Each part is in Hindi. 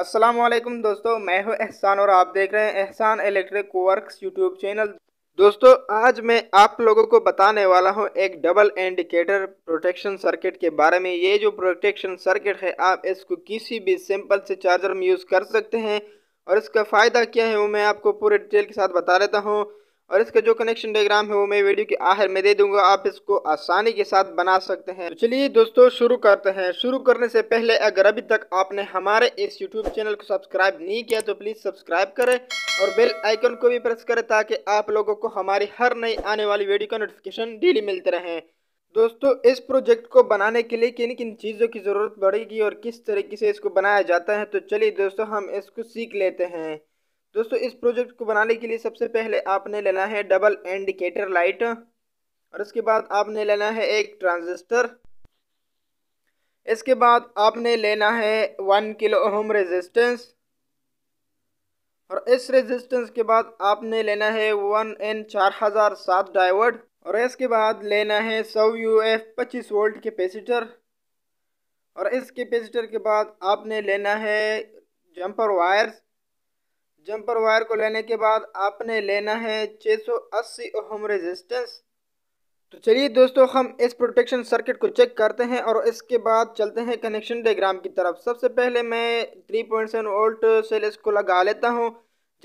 असलम दोस्तों मैं हूं एहसान और आप देख रहे हैं एहसान इलेक्ट्रिक वर्क्स यूट्यूब चैनल दोस्तों आज मैं आप लोगों को बताने वाला हूं एक डबल इंडिकेटर प्रोटेक्शन सर्किट के बारे में ये जो प्रोटेक्शन सर्किट है आप इसको किसी भी सिंपल से चार्जर में यूज़ कर सकते हैं और इसका फ़ायदा क्या है वो मैं आपको पूरे डिटेल के साथ बता देता हूँ और इसका जो कनेक्शन डायग्राम है वो मैं वीडियो के आखिर में दे दूंगा आप इसको आसानी के साथ बना सकते हैं तो चलिए दोस्तों शुरू करते हैं शुरू करने से पहले अगर अभी तक आपने हमारे इस यूट्यूब चैनल को सब्सक्राइब नहीं किया तो प्लीज़ सब्सक्राइब करें और बेल आइकन को भी प्रेस करें ताकि आप लोगों को हमारी हर नई आने वाली वीडियो का नोटिफिकेशन डेली मिलते रहें दोस्तों इस प्रोजेक्ट को बनाने के लिए किन किन चीज़ों की ज़रूरत पड़ेगी और किस तरीके से इसको बनाया जाता है तो चलिए दोस्तों हम इसको सीख लेते हैं दोस्तों इस प्रोजेक्ट को बनाने के लिए सबसे पहले आपने लेना है डबल इंडिकेटर लाइट और इसके बाद आपने लेना है एक ट्रांजिस्टर इसके बाद आपने लेना है वन किलो ओम रेजिस्टेंस और इस रेजिस्टेंस के बाद आपने लेना है वन एन चार हज़ार सात डायवर्ड और इसके बाद लेना है सौ यू एफ पच्चीस वोल्ट कैपेसिटर और इस कैपेसिटर के बाद आपने लेना है जंपर वायर्स जंपर वायर को लेने के बाद आपने लेना है 680 ओम रेजिस्टेंस तो चलिए दोस्तों हम इस प्रोटेक्शन सर्किट को चेक करते हैं और इसके बाद चलते हैं कनेक्शन डायग्राम की तरफ सबसे पहले मैं 3.7 वोल्ट सेल इसको लगा लेता हूं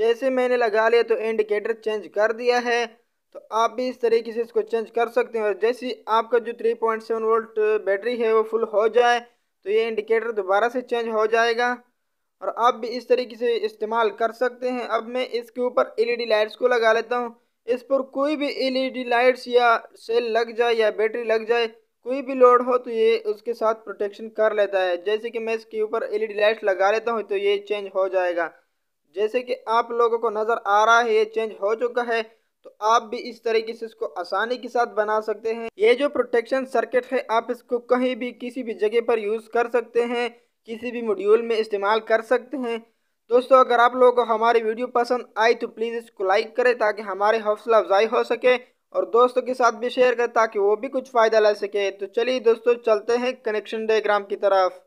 जैसे मैंने लगा लिया तो इंडिकेटर चेंज कर दिया है तो आप भी इस तरीके से इसको चेंज कर सकते हैं और जैसे आपका जो थ्री वोल्ट बैटरी है वो फुल हो जाए तो ये इंडिकेटर दोबारा से चेंज हो जाएगा और आप भी इस तरीके से इस्तेमाल कर सकते हैं अब मैं इसके ऊपर एलईडी लाइट्स e को लगा लेता हूँ इस पर कोई भी एलईडी लाइट्स e या सेल लग जाए या बैटरी लग जाए कोई भी लोड हो तो ये उसके साथ प्रोटेक्शन कर लेता है जैसे कि मैं इसके ऊपर एलईडी लाइट्स e लगा लेता हूँ तो ये चेंज हो जाएगा जैसे कि आप लोगों को नज़र आ रहा है ये चेंज हो चुका है तो आप भी इस तरीके से इसको आसानी के साथ बना सकते हैं ये जो प्रोटेक्शन सर्किट है आप इसको कहीं भी किसी भी जगह पर यूज़ कर सकते हैं किसी भी मॉड्यूल में इस्तेमाल कर सकते हैं दोस्तों अगर आप लोगों को हमारी वीडियो पसंद आई तो प्लीज़ इसको लाइक करें ताकि हमारे हौसला अफजाई हो सके और दोस्तों के साथ भी शेयर करें ताकि वो भी कुछ फ़ायदा ले सके तो चलिए दोस्तों चलते हैं कनेक्शन डायग्राम की तरफ